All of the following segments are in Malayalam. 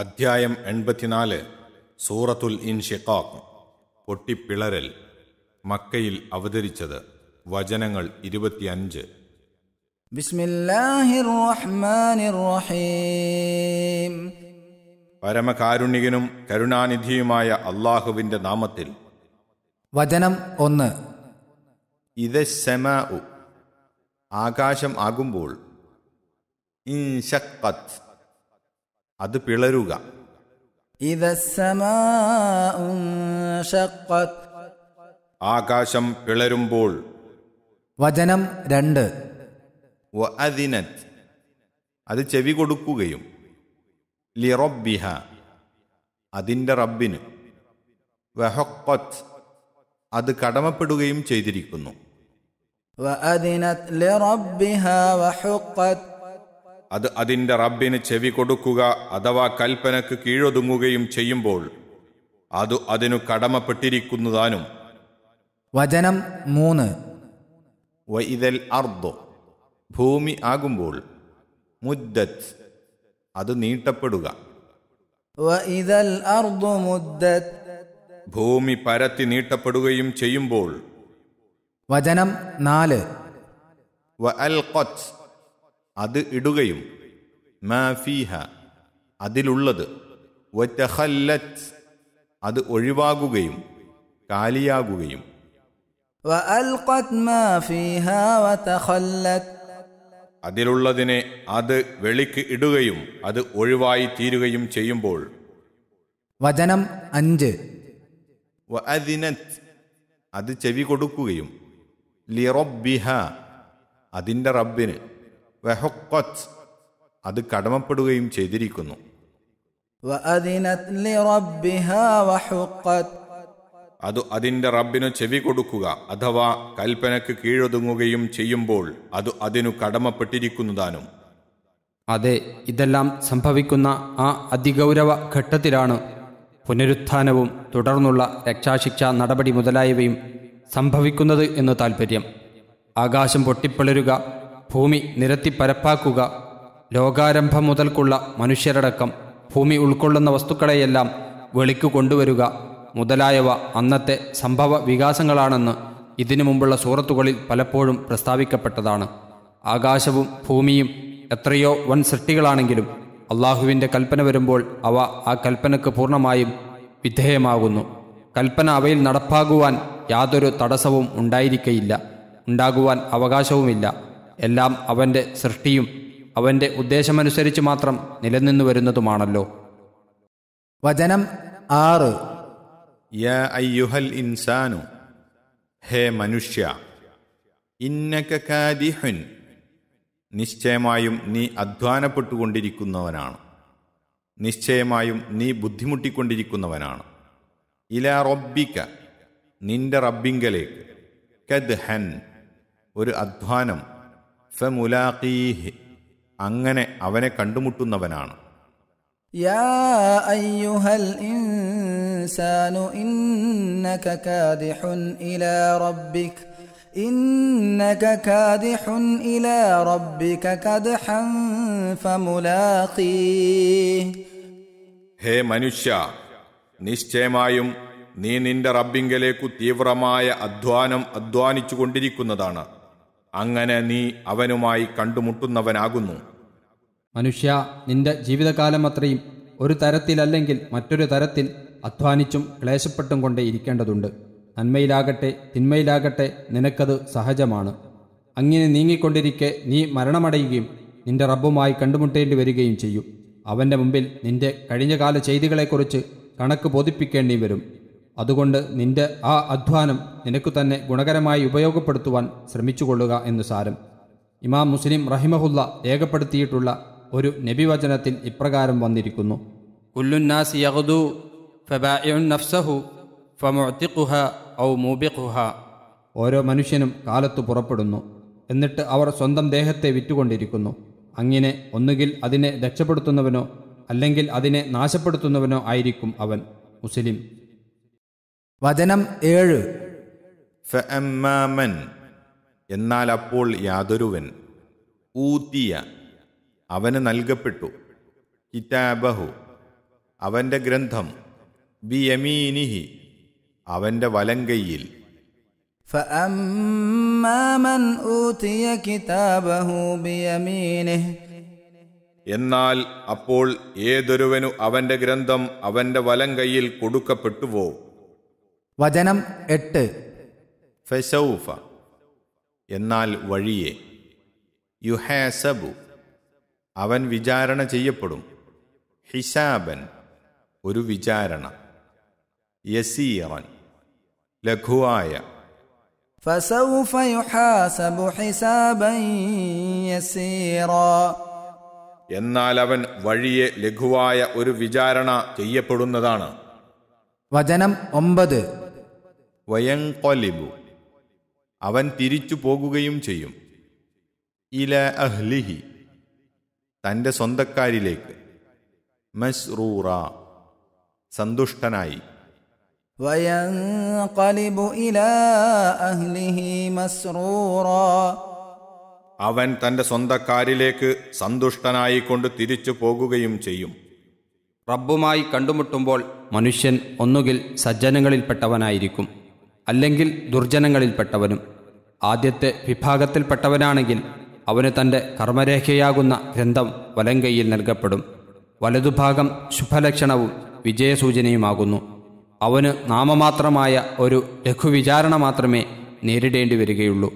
അധ്യായം എൺപത്തിനാല് സൂറത്തുൽ ഇൻഷിഖാഖ് പൊട്ടിപ്പിളരൽ മക്കയിൽ അവതരിച്ചത് വചനങ്ങൾ ഇരുപത്തിയഞ്ച് പരമകാരുണികനും കരുണാനിധിയുമായ അള്ളാഹുവിന്റെ നാമത്തിൽ വചനം ഒന്ന് ഇത് ആകാശം ആകുമ്പോൾ ഇൻഷഖത്ത് അത് പിളരുക ആകാശം പിളരുമ്പോൾ വചനം രണ്ട് അത് ചെവി കൊടുക്കുകയും ലിറബിഹ അതിന്റെ റബ്ബിന് അത് കടമപ്പെടുകയും ചെയ്തിരിക്കുന്നു وأذنت لربها وحقت അത് അതിൻ്റെ റബ്ബിന് ചെവി കൊടുക്കുക അഥവാ കൽപ്പനക്ക് കീഴൊതുങ്ങുകയും ചെയ്യുമ്പോൾ അത് അതിനു കടമപ്പെട്ടിരിക്കുന്നതാനും വചനം മൂന്ന് വൈതൽ അർദോ ഭൂമി ആകുമ്പോൾ മുദ്ദത്ത് അത് നീട്ടപ്പെടുക വൈതൽ അർദോ മുദ്ദത്ത് ഭൂമി പരത്തി നീട്ടപ്പെടുകയും ചെയ്യുമ്പോൾ വചനം നാല് വ അൽ അത് ഇടുകയും മാഫീഹ അതിലുള്ളത് അത് ഒഴിവാകുകയും കാലിയാകുകയും അതിലുള്ളതിനെ അത് വെളിക്ക് ഇടുകയും അത് ഒഴിവായി തീരുകയും ചെയ്യുമ്പോൾ വചനം അഞ്ച് അത് ചെവി കൊടുക്കുകയും ലിറബിഹ അതിൻ്റെ റബ്ബിന് വഹുക്കത്ത് അത് കടമപ്പെടുകയും ചെയ്തിരിക്കുന്നു അത് അതിന്റെ റബ്ബിനു ചെവി കൊടുക്കുക അഥവാ കൽപ്പനക്ക് കീഴൊതുങ്ങുകയും ചെയ്യുമ്പോൾ അത് അതിനു കടമപ്പെട്ടിരിക്കുന്നതാനും അതെ ഇതെല്ലാം സംഭവിക്കുന്ന ആ അതിഗൗരവ ഘട്ടത്തിലാണ് പുനരുത്ഥാനവും തുടർന്നുള്ള രക്ഷാശിക്ഷ നടപടി മുതലായവയും സംഭവിക്കുന്നത് എന്ന് താൽപ്പര്യം ആകാശം പൊട്ടിപ്പളരുക ഭൂമി നിരത്തി പരപ്പാക്കുക ലോകാരംഭം മുതൽക്കുള്ള മനുഷ്യരടക്കം ഭൂമി ഉൾക്കൊള്ളുന്ന വസ്തുക്കളെയെല്ലാം വെളിക്കു കൊണ്ടുവരിക മുതലായവ അന്നത്തെ സംഭവ വികാസങ്ങളാണെന്ന് ഇതിനു മുമ്പുള്ള സൂറത്തുകളിൽ പലപ്പോഴും പ്രസ്താവിക്കപ്പെട്ടതാണ് ആകാശവും ഭൂമിയും എത്രയോ വൻ സൃഷ്ടികളാണെങ്കിലും അള്ളാഹുവിൻ്റെ കൽപ്പന വരുമ്പോൾ അവ ആ കൽപ്പനക്ക് പൂർണ്ണമായും വിധേയമാകുന്നു കൽപ്പന അവയിൽ നടപ്പാകുവാൻ യാതൊരു തടസ്സവും ഉണ്ടായിരിക്കയില്ല ഉണ്ടാകുവാൻ അവകാശവുമില്ല എല്ലാം അവൻ്റെ സൃഷ്ടിയും അവൻ്റെ ഉദ്ദേശമനുസരിച്ച് മാത്രം നിലനിന്നു വരുന്നതുമാണല്ലോ വചനം ആറ് ഇൻസാനു ഹേ മനുഷ്യ നിശ്ചയമായും നീ അധ്വാനപ്പെട്ടുകൊണ്ടിരിക്കുന്നവനാണ് നിശ്ചയമായും നീ ബുദ്ധിമുട്ടിക്കൊണ്ടിരിക്കുന്നവനാണ് ഇല റൊബിക്ക നിന്റെ റബ്ബിങ്കലേക്ക് കദ്ഹൻ ഒരു അധ്വാനം ഫമുലാഖീഹ് അങ്ങനെ അവനെ കണ്ടുമുട്ടുന്നവനാണ് യാ അയ്യുഹൽ ഇൻസാനു إنك كادح ഇലാ റബ്ബിക إنك كادح ഇലാ റബ്ബിക കദ്ഹൻ فملاقيه ഹേ മനുഷ്യ നിശ്ചയമായും നീ നിന്റെ റബ്ബിങ്കലേക്കു തീവ്രമായ അധ്വാനം അധ്വാനിച്ചു കൊണ്ടിരിക്കുന്നതാണ് അങ്ങനെ നീ അവനുമായി കണ്ടുമുട്ടുന്നവനാകുന്നു മനുഷ്യ നിന്റെ ജീവിതകാലം അത്രയും ഒരു തരത്തിലല്ലെങ്കിൽ മറ്റൊരു തരത്തിൽ അധ്വാനിച്ചും ക്ലേശപ്പെട്ടും കൊണ്ടേ ഇരിക്കേണ്ടതുണ്ട് നന്മയിലാകട്ടെ തിന്മയിലാകട്ടെ നിനക്കത് സഹജമാണ് അങ്ങനെ നീങ്ങിക്കൊണ്ടിരിക്കെ നീ മരണമടയുകയും നിന്റെ റബ്ബുമായി കണ്ടുമുട്ടേണ്ടി വരികയും ചെയ്യും അവൻ്റെ മുമ്പിൽ നിന്റെ കഴിഞ്ഞകാല ചെയ്തികളെക്കുറിച്ച് കണക്ക് ബോധിപ്പിക്കേണ്ടി വരും അതുകൊണ്ട് നിന്റെ ആ അധ്വാനം നിനക്കു തന്നെ ഗുണകരമായി ഉപയോഗപ്പെടുത്തുവാൻ ശ്രമിച്ചുകൊള്ളുക എന്ന് സാരം ഇമാം മുസ്ലിം റഹിമഹുല്ല രേഖപ്പെടുത്തിയിട്ടുള്ള ഒരു നബിവചനത്തിൽ ഇപ്രകാരം വന്നിരിക്കുന്നു കുല്ലുന്നാസ് നഫ്സഹു ഔ ഓരോ മനുഷ്യനും കാലത്തു പുറപ്പെടുന്നു എന്നിട്ട് അവർ സ്വന്തം ദേഹത്തെ വിറ്റുകൊണ്ടിരിക്കുന്നു അങ്ങനെ ഒന്നുകിൽ അതിനെ രക്ഷപ്പെടുത്തുന്നവനോ അല്ലെങ്കിൽ അതിനെ നാശപ്പെടുത്തുന്നവനോ ആയിരിക്കും അവൻ മുസ്ലിം വചനം ഏഴ് ഫഅമ്മാമൻ എന്നാൽ അപ്പോൾ യാതൊരുവൻ ഊത്തിയ അവന് നൽകപ്പെട്ടു കിതാബഹു അവൻ്റെ ഗ്രന്ഥം ബി യമീനിഹി അവൻ്റെ വലങ്കയിൽ എന്നാൽ അപ്പോൾ ഏതൊരുവനു അവന്റെ ഗ്രന്ഥം അവന്റെ വലങ്കയിൽ കൊടുക്കപ്പെട്ടുവോ വചനം എട്ട് ഫെസൗഫ എന്നാൽ വഴിയെ യുഹാസബു അവൻ വിചാരണ ചെയ്യപ്പെടും ഹിസാബൻ ഒരു വിചാരണ യസീറൻ ലഘുവായ ഫസൗഫ യുഹാസബു യസീറ എന്നാൽ അവൻ വഴിയെ ലഘുവായ ഒരു വിചാരണ ചെയ്യപ്പെടുന്നതാണ് വചനം ഒമ്പത് വയങ്കൊലിബു അവൻ തിരിച്ചു പോകുകയും ചെയ്യും ഇല അഹ്ലിഹി തൻ്റെ സ്വന്തക്കാരിലേക്ക് മസ്റൂറ സന്തുഷ്ടനായി അഹ്ലിഹി മസ്റൂറ അവൻ തൻ്റെ സ്വന്തക്കാരിലേക്ക് സന്തുഷ്ടനായിക്കൊണ്ട് തിരിച്ചു പോകുകയും ചെയ്യും റബ്ബുമായി കണ്ടുമുട്ടുമ്പോൾ മനുഷ്യൻ ഒന്നുകിൽ സജ്ജനങ്ങളിൽപ്പെട്ടവനായിരിക്കും അല്ലെങ്കിൽ ദുർജനങ്ങളിൽപ്പെട്ടവനും ആദ്യത്തെ വിഭാഗത്തിൽപ്പെട്ടവനാണെങ്കിൽ അവന് തൻ്റെ കർമ്മരേഖയാകുന്ന ഗ്രന്ഥം വലങ്കയിൽ നൽകപ്പെടും വലതുഭാഗം ശുഭലക്ഷണവും വിജയസൂചനയുമാകുന്നു അവന് നാമമാത്രമായ ഒരു ലഘുവിചാരണ മാത്രമേ നേരിടേണ്ടി വരികയുള്ളൂ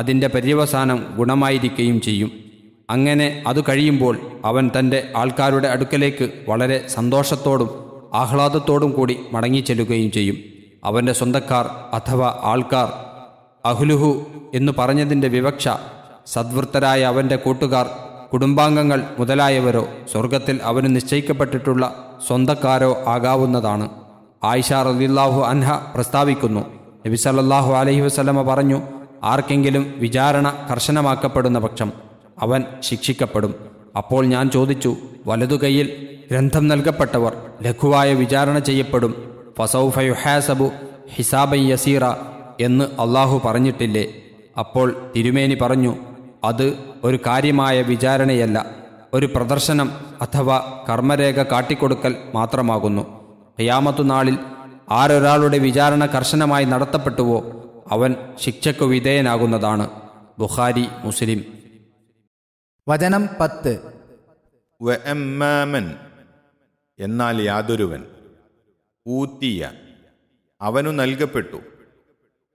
അതിൻ്റെ പര്യവസാനം ഗുണമായിരിക്കുകയും ചെയ്യും അങ്ങനെ അത് കഴിയുമ്പോൾ അവൻ തൻ്റെ ആൾക്കാരുടെ അടുക്കലേക്ക് വളരെ സന്തോഷത്തോടും ആഹ്ലാദത്തോടും കൂടി മടങ്ങിച്ചെല്ലുകയും ചെയ്യും അവൻ്റെ സ്വന്തക്കാർ അഥവാ ആൾക്കാർ അഹുലുഹു എന്നു പറഞ്ഞതിൻ്റെ വിവക്ഷ സദ്വൃത്തരായ അവൻ്റെ കൂട്ടുകാർ കുടുംബാംഗങ്ങൾ മുതലായവരോ സ്വർഗത്തിൽ അവന് നിശ്ചയിക്കപ്പെട്ടിട്ടുള്ള സ്വന്തക്കാരോ ആകാവുന്നതാണ് ആയിഷ റലില്ലാഹു അൻഹ പ്രസ്താവിക്കുന്നു നബി അലഹി വസ്ലമ പറഞ്ഞു ആർക്കെങ്കിലും വിചാരണ കർശനമാക്കപ്പെടുന്ന പക്ഷം അവൻ ശിക്ഷിക്കപ്പെടും അപ്പോൾ ഞാൻ ചോദിച്ചു വലതു കൈയിൽ ഗ്രന്ഥം നൽകപ്പെട്ടവർ ലഘുവായ വിചാരണ ചെയ്യപ്പെടും ഫസൗഫയുഹാസബു ഹിസാബൻ യസീറ എന്ന് അള്ളാഹു പറഞ്ഞിട്ടില്ലേ അപ്പോൾ തിരുമേനി പറഞ്ഞു അത് ഒരു കാര്യമായ വിചാരണയല്ല ഒരു പ്രദർശനം അഥവാ കർമ്മരേഖ കാട്ടിക്കൊടുക്കൽ മാത്രമാകുന്നു നാളിൽ ആരൊരാളുടെ വിചാരണ കർശനമായി നടത്തപ്പെട്ടുവോ അവൻ ശിക്ഷയ്ക്കു വിധേയനാകുന്നതാണ് ബുഖാരി മുസ്ലിം വചനം പത്ത് എന്നാൽ യാതൊരുവൻ ഊത്തിയ അവനു നൽകപ്പെട്ടു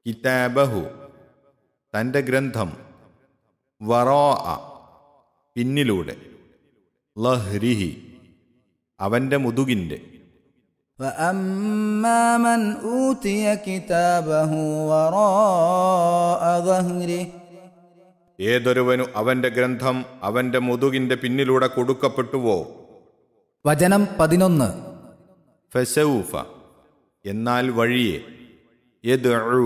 കിതാബഹു തൻ്റെ ഗ്രന്ഥം വറോ പിന്നിലൂടെ ലഹ്രിഹി അവൻ്റെ മുതുകിൻ്റെ ഏതൊരുവനു അവന്റെ ഗ്രന്ഥം അവന്റെ മുതുകിന്റെ പിന്നിലൂടെ കൊടുക്കപ്പെട്ടുവോ വചനം പതിനൊന്ന് ഫസൗഫ എന്നാൽ വഴിയെ യദ്ഉ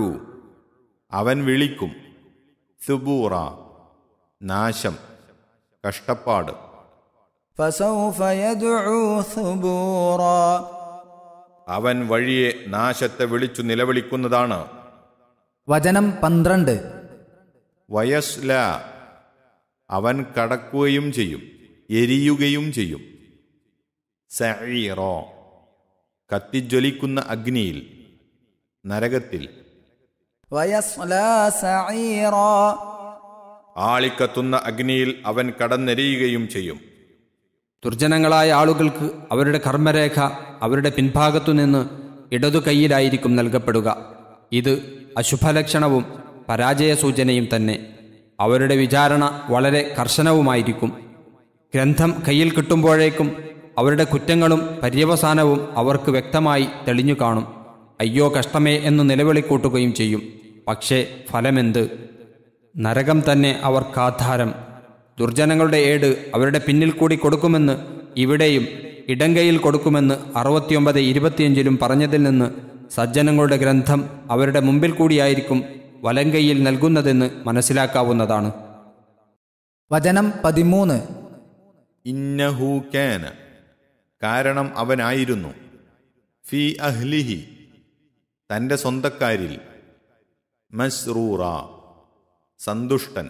അവൻ വിളിക്കും സുബൂറ നാശം കഷ്ടപ്പാട് അവൻ വഴിയെ നാശത്തെ വിളിച്ചു നിലവിളിക്കുന്നതാണ് വചനം പന്ത്രണ്ട് വയസ്ല അവൻ കടക്കുകയും ചെയ്യും എരിയുകയും ചെയ്യും സഹീറോ കത്തിജ്വലിക്കുന്ന അഗ്നിയിൽ നരകത്തിൽ ആളിക്കത്തുന്ന അഗ്നിയിൽ അവൻ കടന്നെരിയുകയും ചെയ്യും ദുർജനങ്ങളായ ആളുകൾക്ക് അവരുടെ കർമ്മരേഖ അവരുടെ പിൻഭാഗത്തുനിന്ന് ഇടതു കൈയിലായിരിക്കും നൽകപ്പെടുക ഇത് അശുഭലക്ഷണവും പരാജയ സൂചനയും തന്നെ അവരുടെ വിചാരണ വളരെ കർശനവുമായിരിക്കും ഗ്രന്ഥം കയ്യിൽ കിട്ടുമ്പോഴേക്കും അവരുടെ കുറ്റങ്ങളും പര്യവസാനവും അവർക്ക് വ്യക്തമായി തെളിഞ്ഞു കാണും അയ്യോ കഷ്ടമേ എന്ന് നിലവിളിക്കൂട്ടുകയും ചെയ്യും പക്ഷേ ഫലമെന്ത് നരകം തന്നെ അവർക്കാധാരം ദുർജനങ്ങളുടെ ഏട് അവരുടെ പിന്നിൽ കൂടി കൊടുക്കുമെന്ന് ഇവിടെയും ഇടങ്കയിൽ കൊടുക്കുമെന്ന് അറുപത്തിയൊമ്പത് ഇരുപത്തിയഞ്ചിലും പറഞ്ഞതിൽ നിന്ന് സജ്ജനങ്ങളുടെ ഗ്രന്ഥം അവരുടെ മുമ്പിൽ കൂടിയായിരിക്കും വലങ്കയിൽ നൽകുന്നതെന്ന് മനസ്സിലാക്കാവുന്നതാണ് വചനം പതിമൂന്ന് ഇന്നഹൂക്കാന കാരണം അവനായിരുന്നു ഫി അഹ്ലിഹി തൻ്റെ സ്വന്തക്കാരിൽ മസ്റൂറ സന്തുഷ്ടൻ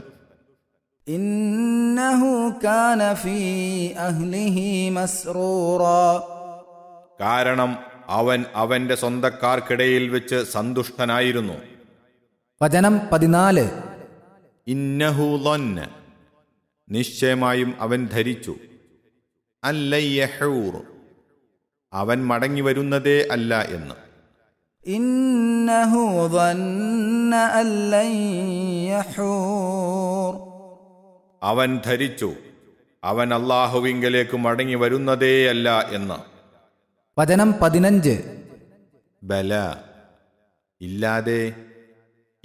കാരണം അവൻ അവന്റെ സ്വന്തക്കാർക്കിടയിൽ വെച്ച് സന്തുഷ്ടനായിരുന്നു വചനം പതിനാല് ഇന്നഹു നിശ്ചയമായും അവൻ ധരിച്ചു അല്ലയ്യഹൂർ അവൻ മടങ്ങി വരുന്നതേ അല്ല എന്ന് അവൻ ധരിച്ചു അവൻ അള്ളാഹുവിങ്കലേക്ക് മടങ്ങി വരുന്നതേയല്ല എന്ന് വചനം പതിനഞ്ച് ബല ഇല്ലാതെ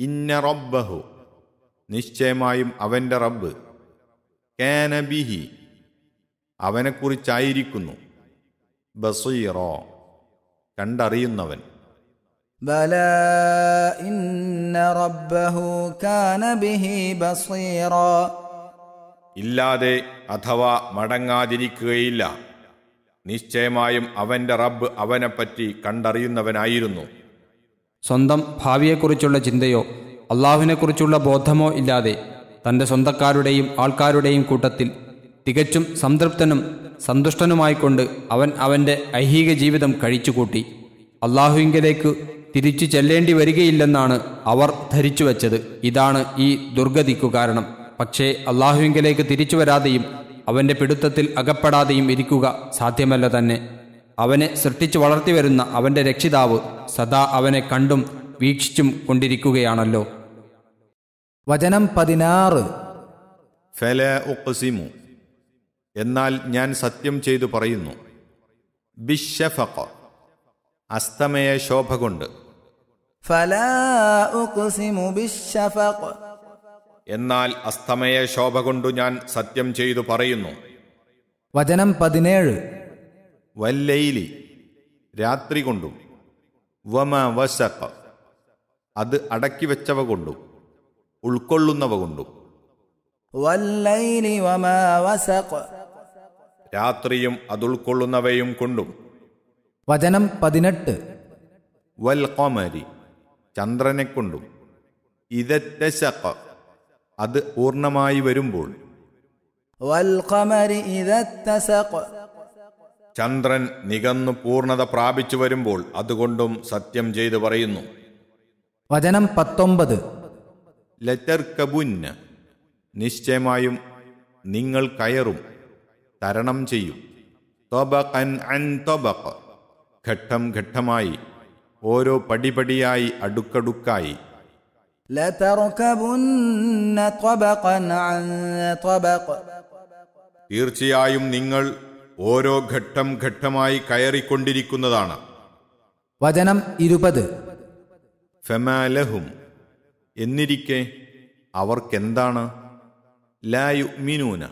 ഇന്ന റബ്ബഹു നിശ്ചയമായും അവന്റെ റബ്ബ് കാനബിഹി അവനെക്കുറിച്ചായിരിക്കുന്നു ബസീറോ കണ്ടറിയുന്നവൻ ഇല്ലാതെ അഥവാ മടങ്ങാതിരിക്കുകയില്ല നിശ്ചയമായും അവന്റെ റബ്ബ് അവനെപ്പറ്റി കണ്ടറിയുന്നവനായിരുന്നു സ്വന്തം ഭാവിയെക്കുറിച്ചുള്ള ചിന്തയോ അള്ളാഹുവിനെക്കുറിച്ചുള്ള ബോധമോ ഇല്ലാതെ തൻ്റെ സ്വന്തക്കാരുടെയും ആൾക്കാരുടെയും കൂട്ടത്തിൽ തികച്ചും സംതൃപ്തനും സന്തുഷ്ടനുമായിക്കൊണ്ട് അവൻ അവൻ്റെ ഐഹിക ജീവിതം കഴിച്ചുകൂട്ടി അള്ളാഹുവിംഗലേക്ക് തിരിച്ചു ചെല്ലേണ്ടി വരികയില്ലെന്നാണ് അവർ ധരിച്ചു വച്ചത് ഇതാണ് ഈ ദുർഗതിക്കു കാരണം പക്ഷേ അള്ളാഹുവിംഗലേക്ക് തിരിച്ചു വരാതെയും അവൻ്റെ പിടുത്തത്തിൽ അകപ്പെടാതെയും ഇരിക്കുക സാധ്യമല്ല തന്നെ അവനെ സൃഷ്ടിച്ചു വളർത്തിവരുന്ന അവൻ്റെ രക്ഷിതാവ് സദാ അവനെ കണ്ടും വീക്ഷിച്ചും കൊണ്ടിരിക്കുകയാണല്ലോ വചനം പതിനാറ് എന്നാൽ ഞാൻ സത്യം ചെയ്തു പറയുന്നു ബിഷഫഖ അസ്തമയ ശോഭ കൊണ്ട് എന്നാൽ അസ്തമയ ശോഭ കൊണ്ടു ഞാൻ സത്യം ചെയ്തു പറയുന്നു വചനം പതിനേഴ് വല്ലയിലി രാത്രി കൊണ്ടും വമ വശക്ക അത് അടക്കി വെച്ചവ കൊണ്ടും ഉൾക്കൊള്ളുന്നവ കൊണ്ടും വല്ലയിലി വമ വസഖ് രാത്രിയും അതുൾക്കൊള്ളുന്നവയും കൊണ്ടും വചനം പതിനെട്ട് വൽ ചന്ദ്രനെ കൊണ്ടും ഇതറ്റശക്ക അത് പൂർണ്ണമായി വരുമ്പോൾ ചന്ദ്രൻ നികന്നു പൂർണത പ്രാപിച്ചു വരുമ്പോൾ അതുകൊണ്ടും സത്യം ചെയ്തു പറയുന്നു വചനം പത്തൊമ്പത് ലറ്റർ കബുന് നിശ്ചയമായും നിങ്ങൾ കയറും തരണം ചെയ്യും തൊബക്കൻ അൻ തൊബക്ക് ഘട്ടം ഘട്ടമായി ഓരോ പടിപടിയായി അടുക്കടുക്കായി തീർച്ചയായും നിങ്ങൾ ഓരോ ഘട്ടം ഘട്ടമായി കയറിക്കൊണ്ടിരിക്കുന്നതാണ് വചനം ഇരുപത് ഫെമാലഹും എന്നിരിക്കെ അവർക്കെന്താണ് ലായുമിനൂന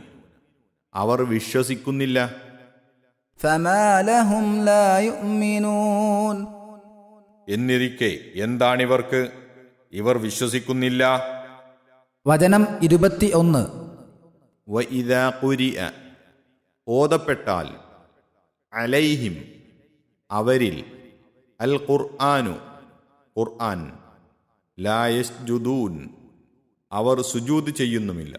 അവർ വിശ്വസിക്കുന്നില്ല എന്നിരിക്കെ എന്താണിവർക്ക് ഇവർ വിശ്വസിക്കുന്നില്ല വചനം ഇരുപത്തി ഒന്ന് ഓതപ്പെട്ടാൽ അലൈഹിം അവരിൽ അൽ ഖുർആാനു ഖുർആൻ ലായസ് ജുദൂൻ അവർ സുജൂത് ചെയ്യുന്നുമില്ല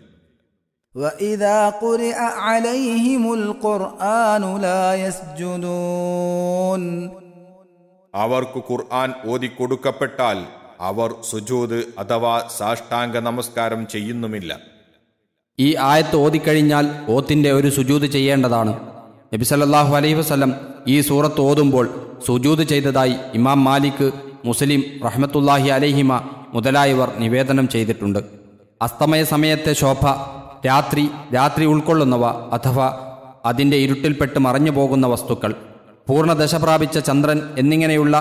واذا قرئ عليهم القران لا يسجدون അവർക്ക് ഖുർആൻ ഓതിക്കൊടുക്കപ്പെട്ടാൽ അവർ സുജൂദ് അഥവാ സാഷ്ടാംഗ നമസ്കാരം ചെയ്യുന്നുമില്ല ഈ ആയത്ത് ഓതിക്കഴിഞ്ഞാൽ ഓത്തിന്റെ ഒരു സുജൂദ് ചെയ്യേണ്ടതാണ് നബിസല്ലാഹു അലൈഹി വസ്ലം ഈ സൂറത്ത് ഓതുമ്പോൾ സുജൂദ് ചെയ്തതായി ഇമാം മാലിക് മുസ്ലിം റഹ്മത്തുല്ലാഹി അലൈഹിമ മുതലായവർ നിവേദനം ചെയ്തിട്ടുണ്ട് അസ്തമയ സമയത്തെ ശോഭ രാത്രി രാത്രി ഉൾക്കൊള്ളുന്നവ അഥവാ അതിൻ്റെ ഇരുട്ടിൽപ്പെട്ട് മറഞ്ഞു പോകുന്ന വസ്തുക്കൾ പൂർണ്ണദശ പ്രാപിച്ച ചന്ദ്രൻ എന്നിങ്ങനെയുള്ള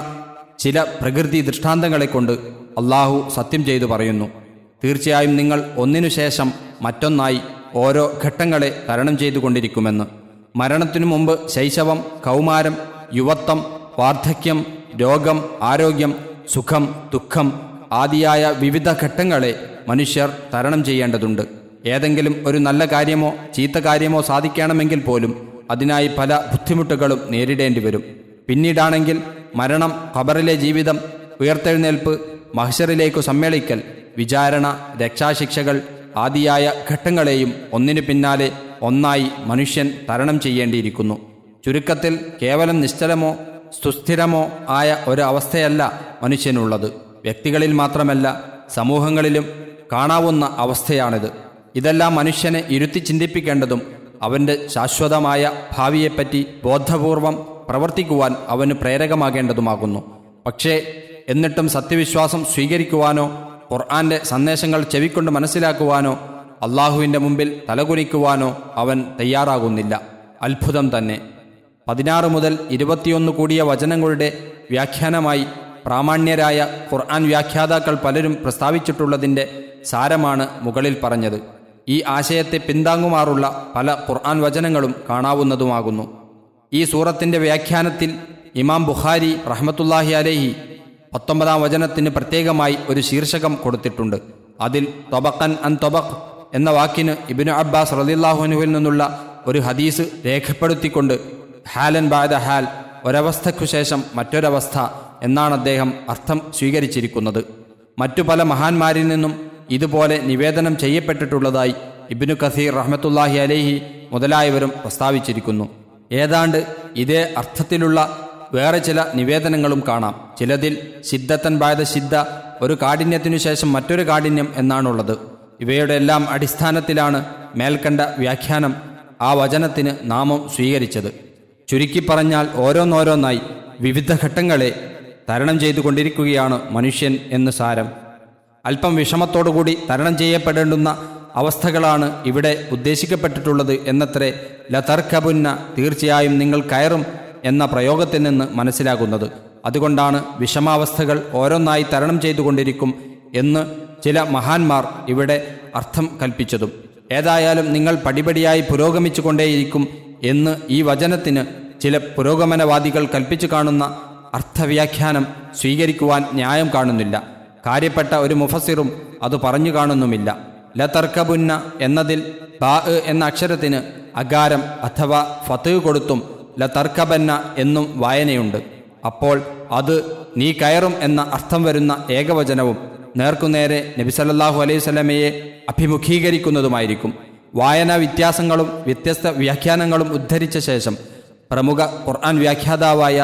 ചില പ്രകൃതി ദൃഷ്ടാന്തങ്ങളെക്കൊണ്ട് അള്ളാഹു സത്യം ചെയ്തു പറയുന്നു തീർച്ചയായും നിങ്ങൾ ഒന്നിനു ശേഷം മറ്റൊന്നായി ഓരോ ഘട്ടങ്ങളെ തരണം ചെയ്തുകൊണ്ടിരിക്കുമെന്ന് മരണത്തിനു മുമ്പ് ശൈശവം കൗമാരം യുവത്വം വാർദ്ധക്യം രോഗം ആരോഗ്യം സുഖം ദുഃഖം ആദിയായ വിവിധ ഘട്ടങ്ങളെ മനുഷ്യർ തരണം ചെയ്യേണ്ടതുണ്ട് ഏതെങ്കിലും ഒരു നല്ല കാര്യമോ ചീത്ത കാര്യമോ സാധിക്കണമെങ്കിൽ പോലും അതിനായി പല ബുദ്ധിമുട്ടുകളും നേരിടേണ്ടി വരും പിന്നീടാണെങ്കിൽ മരണം ഖബറിലെ ജീവിതം ഉയർത്തെഴുന്നേൽപ്പ് മഹ്ഷറിലേക്കു സമ്മേളിക്കൽ വിചാരണ രക്ഷാശിക്ഷകൾ ആദിയായ ഘട്ടങ്ങളെയും ഒന്നിനു പിന്നാലെ ഒന്നായി മനുഷ്യൻ തരണം ചെയ്യേണ്ടിയിരിക്കുന്നു ചുരുക്കത്തിൽ കേവലം നിശ്ചലമോ സുസ്ഥിരമോ ആയ ഒരു അവസ്ഥയല്ല മനുഷ്യനുള്ളത് വ്യക്തികളിൽ മാത്രമല്ല സമൂഹങ്ങളിലും കാണാവുന്ന അവസ്ഥയാണിത് ഇതെല്ലാം മനുഷ്യനെ ഇരുത്തി ചിന്തിപ്പിക്കേണ്ടതും അവൻ്റെ ശാശ്വതമായ ഭാവിയെപ്പറ്റി ബോധപൂർവം പ്രവർത്തിക്കുവാൻ അവന് പ്രേരകമാകേണ്ടതുമാകുന്നു പക്ഷേ എന്നിട്ടും സത്യവിശ്വാസം സ്വീകരിക്കുവാനോ ഖുർആാന്റെ സന്ദേശങ്ങൾ ചെവിക്കൊണ്ട് മനസ്സിലാക്കുവാനോ അള്ളാഹുവിൻ്റെ മുമ്പിൽ തലകുനിക്കുവാനോ അവൻ തയ്യാറാകുന്നില്ല അത്ഭുതം തന്നെ പതിനാറ് മുതൽ ഇരുപത്തിയൊന്ന് കൂടിയ വചനങ്ങളുടെ വ്യാഖ്യാനമായി പ്രാമാണ്യരായ ഖുർആൻ വ്യാഖ്യാതാക്കൾ പലരും പ്രസ്താവിച്ചിട്ടുള്ളതിൻ്റെ സാരമാണ് മുകളിൽ പറഞ്ഞത് ഈ ആശയത്തെ പിന്താങ്ങുമാറുള്ള പല ഖുർആൻ വചനങ്ങളും കാണാവുന്നതുമാകുന്നു ഈ സൂറത്തിൻ്റെ വ്യാഖ്യാനത്തിൽ ഇമാം ബുഖാരി റഹ്മത്തുല്ലാഹി അലേഹി പത്തൊമ്പതാം വചനത്തിന് പ്രത്യേകമായി ഒരു ശീർഷകം കൊടുത്തിട്ടുണ്ട് അതിൽ തൊബക്കൻ അൻ തൊബക് എന്ന വാക്കിന് ഇബിനു അബ്ബാസ് റലില്ലാഹുനുവിൽ നിന്നുള്ള ഒരു ഹദീസ് രേഖപ്പെടുത്തിക്കൊണ്ട് ഹാലൻ ബാദ ഹാൽ ഒരവസ്ഥയ്ക്കു ശേഷം മറ്റൊരവസ്ഥ എന്നാണ് അദ്ദേഹം അർത്ഥം സ്വീകരിച്ചിരിക്കുന്നത് മറ്റു പല മഹാന്മാരിൽ നിന്നും ഇതുപോലെ നിവേദനം ചെയ്യപ്പെട്ടിട്ടുള്ളതായി ഇബിനു കസീർ റഹ്മത്തുല്ലാഹി അലേഹി മുതലായവരും പ്രസ്താവിച്ചിരിക്കുന്നു ഏതാണ്ട് ഇതേ അർത്ഥത്തിലുള്ള വേറെ ചില നിവേദനങ്ങളും കാണാം ചിലതിൽ സിദ്ധത്തൻ ബായത സിദ്ധ ഒരു കാഠിന്യത്തിനു ശേഷം മറ്റൊരു കാഠിന്യം എന്നാണുള്ളത് ഇവയുടെ എല്ലാം അടിസ്ഥാനത്തിലാണ് മേൽക്കണ്ട വ്യാഖ്യാനം ആ വചനത്തിന് നാമം സ്വീകരിച്ചത് ചുരുക്കി പറഞ്ഞാൽ ഓരോന്നോരോന്നായി വിവിധ ഘട്ടങ്ങളെ തരണം ചെയ്തുകൊണ്ടിരിക്കുകയാണ് മനുഷ്യൻ എന്ന് സാരം അല്പം വിഷമത്തോടുകൂടി തരണം ചെയ്യപ്പെടേണ്ടുന്ന അവസ്ഥകളാണ് ഇവിടെ ഉദ്ദേശിക്കപ്പെട്ടിട്ടുള്ളത് എന്നത്രേ ലതർക്കബുന്ന തീർച്ചയായും നിങ്ങൾ കയറും എന്ന പ്രയോഗത്തിൽ നിന്ന് മനസ്സിലാകുന്നത് അതുകൊണ്ടാണ് വിഷമാവസ്ഥകൾ ഓരോന്നായി തരണം ചെയ്തുകൊണ്ടിരിക്കും എന്ന് ചില മഹാന്മാർ ഇവിടെ അർത്ഥം കൽപ്പിച്ചതും ഏതായാലും നിങ്ങൾ പടിപടിയായി പുരോഗമിച്ചു കൊണ്ടേയിരിക്കും എന്ന് ഈ വചനത്തിന് ചില പുരോഗമനവാദികൾ കൽപ്പിച്ചു കാണുന്ന അർത്ഥവ്യാഖ്യാനം സ്വീകരിക്കുവാൻ ന്യായം കാണുന്നില്ല കാര്യപ്പെട്ട ഒരു മുഫസിറും അത് പറഞ്ഞു കാണുന്നുമില്ല ലതർക്കബുന്ന എന്നതിൽ ബാ എന്ന അക്ഷരത്തിന് അകാരം അഥവാ ഫത്ത് കൊടുത്തും ലതർക്കബന്ന എന്നും വായനയുണ്ട് അപ്പോൾ അത് നീ കയറും എന്ന അർത്ഥം വരുന്ന ഏകവചനവും നേർക്കുനേരെ നബിസല്ലാഹു അലൈഹി സ്വലമയെ അഭിമുഖീകരിക്കുന്നതുമായിരിക്കും വായനാ വ്യത്യാസങ്ങളും വ്യത്യസ്ത വ്യാഖ്യാനങ്ങളും ഉദ്ധരിച്ച ശേഷം പ്രമുഖ ഖുർആൻ വ്യാഖ്യാതാവായ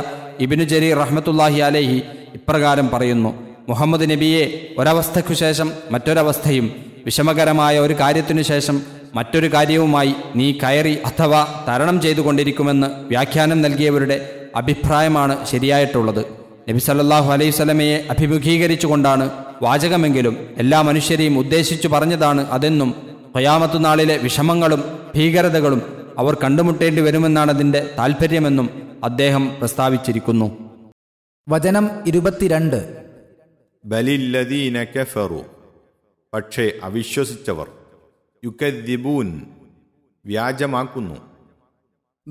ഇബിനു ജരീർ റഹ്മത്തുല്ലാഹി അലേഹി ഇപ്രകാരം പറയുന്നു മുഹമ്മദ് നബിയെ ഒരവസ്ഥയ്ക്കു ശേഷം മറ്റൊരവസ്ഥയും വിഷമകരമായ ഒരു കാര്യത്തിനു ശേഷം മറ്റൊരു കാര്യവുമായി നീ കയറി അഥവാ തരണം ചെയ്തുകൊണ്ടിരിക്കുമെന്ന് വ്യാഖ്യാനം നൽകിയവരുടെ അഭിപ്രായമാണ് ശരിയായിട്ടുള്ളത് നബി സല്ലാഹു അലൈഹി സ്വലമയെ അഭിമുഖീകരിച്ചുകൊണ്ടാണ് വാചകമെങ്കിലും എല്ലാ മനുഷ്യരെയും ഉദ്ദേശിച്ചു പറഞ്ഞതാണ് അതെന്നും നാളിലെ വിഷമങ്ങളും ഭീകരതകളും അവർ കണ്ടുമുട്ടേണ്ടി വരുമെന്നാണ് അതിൻ്റെ താൽപ്പര്യമെന്നും അദ്ദേഹം പ്രസ്താവിച്ചിരിക്കുന്നു വചനം ഇരുപത്തിരണ്ട് ബലില്ലദീന കഫറു പക്ഷേ അവിശ്വസിച്ചവർ യുക്കദ്ദിബൂൻ വ്യാജമാക്കുന്നു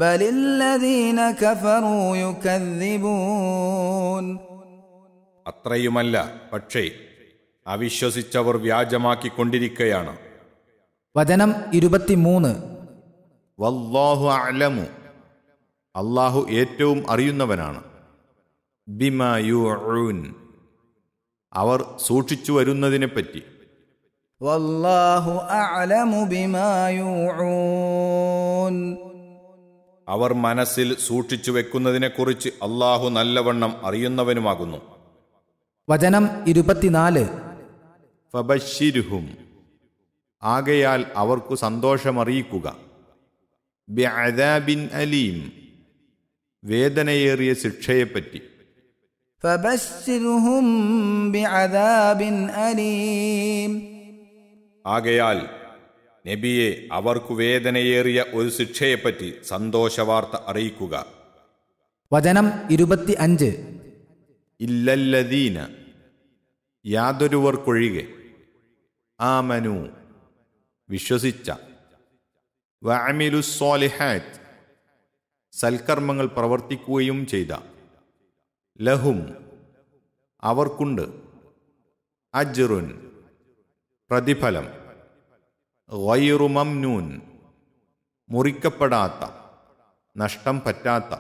ബലില്ലദീന കഫറു യുക്കദ്ദിബൂൻ അത്രയുമല്ല പക്ഷേ അവിശ്വസിച്ചവർ വ്യാജമാക്കിക്കൊണ്ടിരിക്കുകയാണ് വചനം ഇരുപത്തിമൂന്ന് വല്ലാഹു അലമു അള്ളാഹു ഏറ്റവും അറിയുന്നവനാണ് ബിമ യു അവർ സൂക്ഷിച്ചു വരുന്നതിനെപ്പറ്റി അവർ മനസ്സിൽ സൂക്ഷിച്ചു വെക്കുന്നതിനെക്കുറിച്ച് അള്ളാഹു നല്ലവണ്ണം അറിയുന്നവനുമാകുന്നു വചനം ഇരുപത്തിനാല് ആകയാൽ അവർക്കു സന്തോഷമറിയിക്കുക അലീം വേദനയേറിയ ശിക്ഷയെപ്പറ്റി ആകയാൽ നബിയെ അവർക്കു വേദനയേറിയ ഒരു ശിക്ഷയെപ്പറ്റി സന്തോഷവാർത്ത അറിയിക്കുക വചനം ഇരുപത്തി അഞ്ച് ഇല്ലല്ലദീന യാതൊരുവർക്കൊഴികെ ആമനു വിശ്വസിച്ച വഅമിലു സോലിഹാറ്റ് സൽക്കർമ്മങ്ങൾ പ്രവർത്തിക്കുകയും ചെയ്ത ലഹും അവർക്കുണ്ട് അജ്റുൻ പ്രതിഫലം വൈറുമംനൂൻ മുറിക്കപ്പെടാത്ത നഷ്ടം പറ്റാത്ത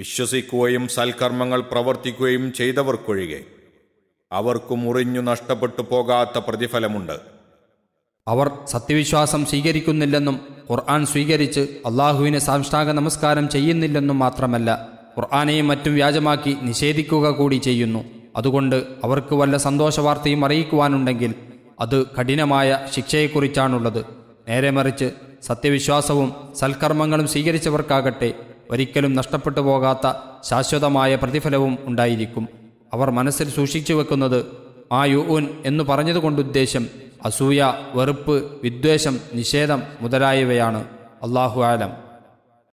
വിശ്വസിക്കുകയും സൽക്കർമ്മങ്ങൾ പ്രവർത്തിക്കുകയും ചെയ്തവർക്കൊഴികെ അവർക്ക് മുറിഞ്ഞു നഷ്ടപ്പെട്ടു പോകാത്ത പ്രതിഫലമുണ്ട് അവർ സത്യവിശ്വാസം സ്വീകരിക്കുന്നില്ലെന്നും ഖുർആൻ സ്വീകരിച്ച് അള്ളാഹുവിനെ സാംഷ്ടാക നമസ്കാരം ചെയ്യുന്നില്ലെന്നും മാത്രമല്ല ഖുർആാനെയും മറ്റും വ്യാജമാക്കി നിഷേധിക്കുക കൂടി ചെയ്യുന്നു അതുകൊണ്ട് അവർക്ക് വല്ല സന്തോഷവാർത്തയും അറിയിക്കുവാനുണ്ടെങ്കിൽ അത് കഠിനമായ ശിക്ഷയെക്കുറിച്ചാണുള്ളത് നേരെ മറിച്ച് സത്യവിശ്വാസവും സൽക്കർമ്മങ്ങളും സ്വീകരിച്ചവർക്കാകട്ടെ ഒരിക്കലും നഷ്ടപ്പെട്ടു പോകാത്ത ശാശ്വതമായ പ്രതിഫലവും ഉണ്ടായിരിക്കും അവർ മനസ്സിൽ സൂക്ഷിച്ചു വെക്കുന്നത് ആ യുഉൻ എന്ന് പറഞ്ഞതുകൊണ്ട് ഉദ്ദേശം അസൂയ വെറുപ്പ് വിദ്വേഷം നിഷേധം മുതലായവയാണ് അള്ളാഹു ആലം